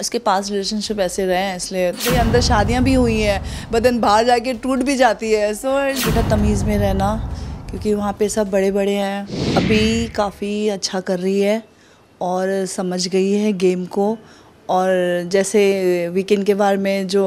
उसके पास रिलेशनशिप ऐसे रहे हैं इसलिए तो अंदर शादियाँ भी हुई हैं बदन बाहर जाके टूट भी जाती है सो बेटा तमीज़ में रहना क्योंकि वहाँ पे सब बड़े बड़े हैं अभी काफ़ी अच्छा कर रही है और समझ गई है गेम को और जैसे वीकेंड के बार में जो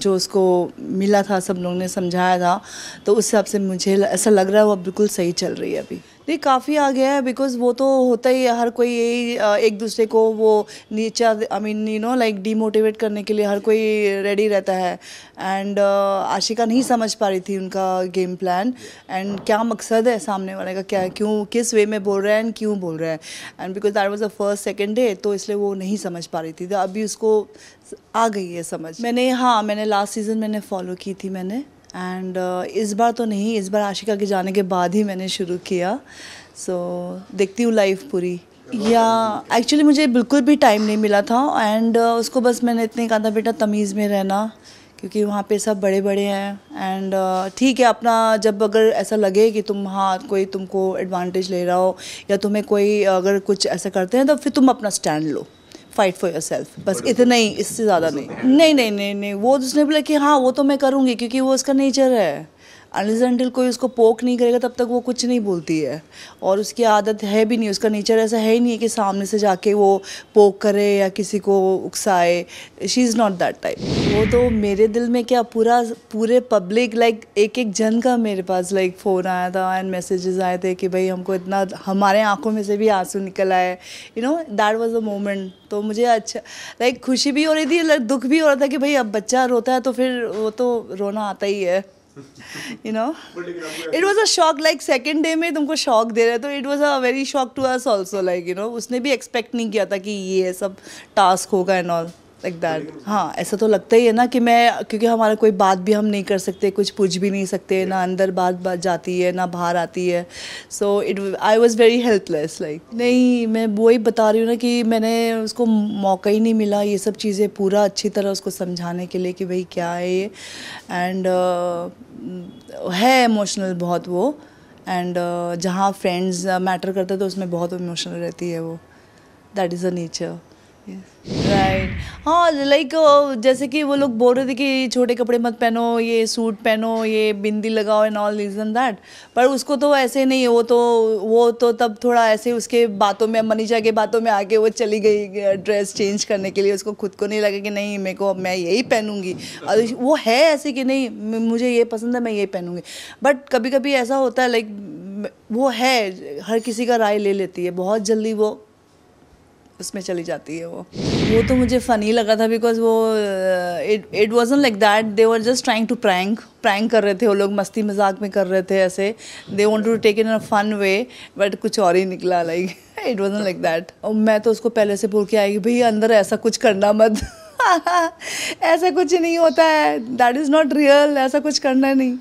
जो उसको मिला था सब लोगों ने समझाया था तो उस हिसाब से मुझे ऐसा लग रहा है वो बिल्कुल सही चल रही है अभी नहीं काफ़ी आ गया है बिकॉज वो तो होता ही है हर कोई यही एक दूसरे को वो नीचा I mean you know like demotivate करने के लिए हर कोई रेडी रहता है एंड आशिका नहीं समझ पा रही थी उनका गेम प्लान एंड क्या मकसद है सामने वाले का क्या क्यों किस वे में बोल रहे हैं एंड क्यों बोल रहे हैं and because that was a first second day तो इसलिए वो नहीं समझ पा रही थी तो अभी उसको आ गई है समझ मैंने हाँ मैंने लास्ट सीज़न मैंने फॉलो की थी मैंने एंड uh, इस बार तो नहीं इस बार आशिका के जाने के बाद ही मैंने शुरू किया सो so, देखती हूँ लाइफ पूरी या एक्चुअली मुझे बिल्कुल भी टाइम नहीं मिला था एंड uh, उसको बस मैंने इतने कहा था बेटा तमीज़ में रहना क्योंकि वहाँ पे सब बड़े बड़े हैं एंड uh, ठीक uh, है अपना जब अगर ऐसा लगे कि तुम हाँ कोई तुमको एडवांटेज ले रहा हो या तुम्हें कोई अगर कुछ ऐसा करते हैं तो फिर तुम अपना स्टैंड लो फाइट फॉर योर सेल्फ बस इतना ही इससे ज़्यादा नहीं नहीं नहीं नहीं नहीं वो उसने बोला कि हाँ वो तो मैं करूँगी क्योंकि वो उसका नेचर है अनजेंटिल कोई उसको पोक नहीं करेगा तब तक वो कुछ नहीं बोलती है और उसकी आदत है भी नहीं उसका नेचर ऐसा है ही नहीं है कि सामने से जाके वो पोक करे या किसी को उकसाए she is not that type वो तो मेरे दिल में क्या पूरा पूरे पब्लिक लाइक एक एक जन का मेरे पास लाइक फ़ोन आया था एंड मैसेजेस आए थे कि भाई हमको इतना हमारे आँखों में से भी आंसू निकल आए you know that was a moment तो मुझे अच्छा लाइक खुशी भी हो रही थी दुख भी हो रहा था कि भाई अब बच्चा रोता है तो फिर वो तो रोना आता ही है you know it was a shock like second day में तुमको शॉक दे रहे तो it was a very shock to us also like you know उसने भी एक्सपेक्ट नहीं किया था कि ये सब टास्क होगा एंड ऑल लाइक दैट हाँ ऐसा तो लगता ही है ना कि मैं क्योंकि हमारा कोई बात भी हम नहीं कर सकते कुछ पूछ भी नहीं सकते ना अंदर बात बात जाती है ना बाहर आती है so it I was very helpless like नहीं मैं वो ही बता रही हूँ ना कि मैंने उसको मौका ही नहीं मिला ये सब चीज़ें पूरा अच्छी तरह उसको समझाने के लिए कि भाई क्या है ये एंड uh, है इमोशनल बहुत वो एंड uh, जहाँ फ्रेंड्स मैटर uh, करते तो उसमें बहुत इमोशनल रहती है वो that is a nature right हाँ लाइक uh, जैसे कि वो लोग बोल रहे थे कि छोटे कपड़े मत पहनो ये सूट पहनो ये बिंदी लगाओ and all this and that पर उसको तो ऐसे नहीं वो तो वो तो तब थोड़ा ऐसे उसके बातों में मनीषा के बातों में आके वो चली गई ड्रेस चेंज करने के लिए उसको खुद को नहीं लगा कि नहीं मेरे को अब मैं यही पहनूंगी और वो है ऐसे कि नहीं मुझे ये पसंद है मैं यही पहनूंगी बट कभी कभी ऐसा होता है लाइक वो है हर किसी का राय ले लेती है बहुत जल्दी वो उसमें चली जाती है वो वो तो मुझे फ़नी लगा था बिकॉज वो it it was like that they were just trying to prank prank कर रहे थे वो लोग मस्ती मजाक में कर रहे थे ऐसे they want to take in a fun way but कुछ और ही निकला like it was like that और मैं तो उसको पहले से बोल के आई भैया अंदर ऐसा कुछ करना मत ऐसा कुछ नहीं होता है दैट इज़ नॉट रियल ऐसा कुछ करना नहीं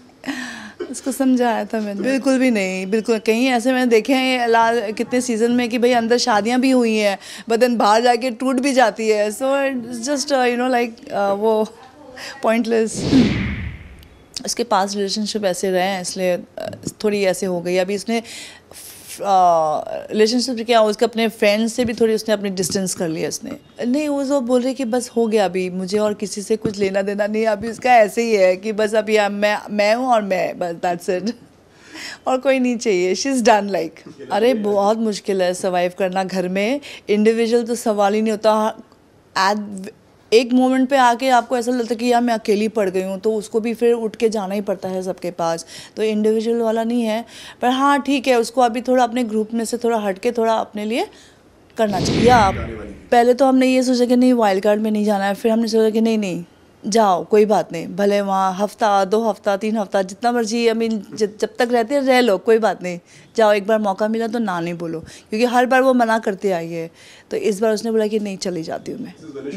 इसको समझाया था मैंने बिल्कुल भी नहीं बिल्कुल कहीं ऐसे मैंने देखे हैं लाल कितने सीज़न में कि भाई अंदर शादियाँ भी हुई हैं बदन बाहर जाके टूट भी जाती है so it's just you know like वो पॉइंटलेस उसके पास रिलेशनशिप ऐसे रहे हैं इसलिए uh, थोड़ी ऐसे हो गई अभी इसने रिलेशनशिप uh, क्या उसके अपने फ्रेंड्स से भी थोड़ी उसने अपनी डिस्टेंस कर लिया उसने नहीं वो जो बोल रहे कि बस हो गया अभी मुझे और किसी से कुछ लेना देना नहीं अभी उसका ऐसे ही है कि बस अभी मैं मैं हूँ और मैं बस दैट्स इट और कोई नहीं चाहिए शी इज़ डन लाइक अरे बहुत मुश्किल है सर्वाइव करना घर में इंडिविजुअल तो सवाल ही नहीं होता एट हाँ, एक मोमेंट पे आके आपको ऐसा लगता है कि यार मैं अकेली पड़ गई हूँ तो उसको भी फिर उठ के जाना ही पड़ता है सबके पास तो इंडिविजुअल वाला नहीं है पर हाँ ठीक है उसको अभी थोड़ा अपने ग्रुप में से थोड़ा हट के थोड़ा अपने लिए करना चाहिए आप पहले तो हमने ये सोचा कि नहीं वाइल्ड कार्ड में नहीं जाना है फिर हमने सोचा कि नहीं नहीं जाओ कोई बात नहीं भले वहाँ हफ्ता दो हफ्ता तीन हफ्ता जितना मर्जी आई मीन जब तक रहते हैं रह लो कोई बात नहीं जाओ एक बार मौका मिला तो ना नहीं बोलो क्योंकि हर बार वो मना करते आई है तो इस बार उसने बोला कि नहीं चली जाती हूँ मैं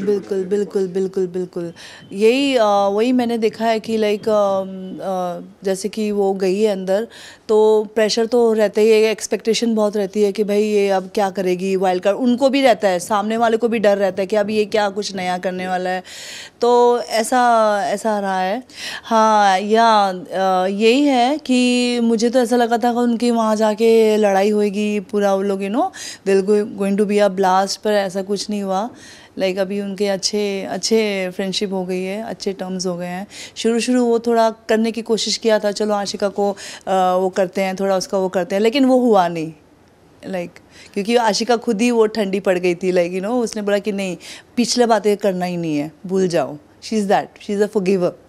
बिल्कुल बिल्कुल बिल्कुल बिल्कुल यही वही मैंने देखा है कि लाइक जैसे कि वो गई है अंदर तो प्रेशर तो रहता ही है एक्सपेक्टेशन बहुत रहती है कि भाई ये अब क्या करेगी वाइल्ड कार्ड उनको भी रहता है सामने वाले को भी डर रहता है कि अब ये क्या कुछ नया करने वाला है तो ऐसा ऐसा रहा है हाँ या यही है कि मुझे तो ऐसा लगा था कि उनके वहाँ जा जाके लड़ाई होएगी पूरा वो लोग यू नो दिल going to be a blast पर ऐसा कुछ नहीं हुआ लाइक like, अभी उनके अच्छे अच्छे फ्रेंडशिप हो गई है अच्छे टर्म्स हो गए हैं शुरू शुरू वो थोड़ा करने की कोशिश किया था चलो आशिका को आ, वो करते हैं थोड़ा उसका वो करते हैं लेकिन वो हुआ नहीं लाइक like, क्योंकि आशिका खुद ही वो ठंडी पड़ गई थी लाइक यू नो उसने बोला कि नहीं पिछले बातें करना ही नहीं है भूल जाओ she is that she is a up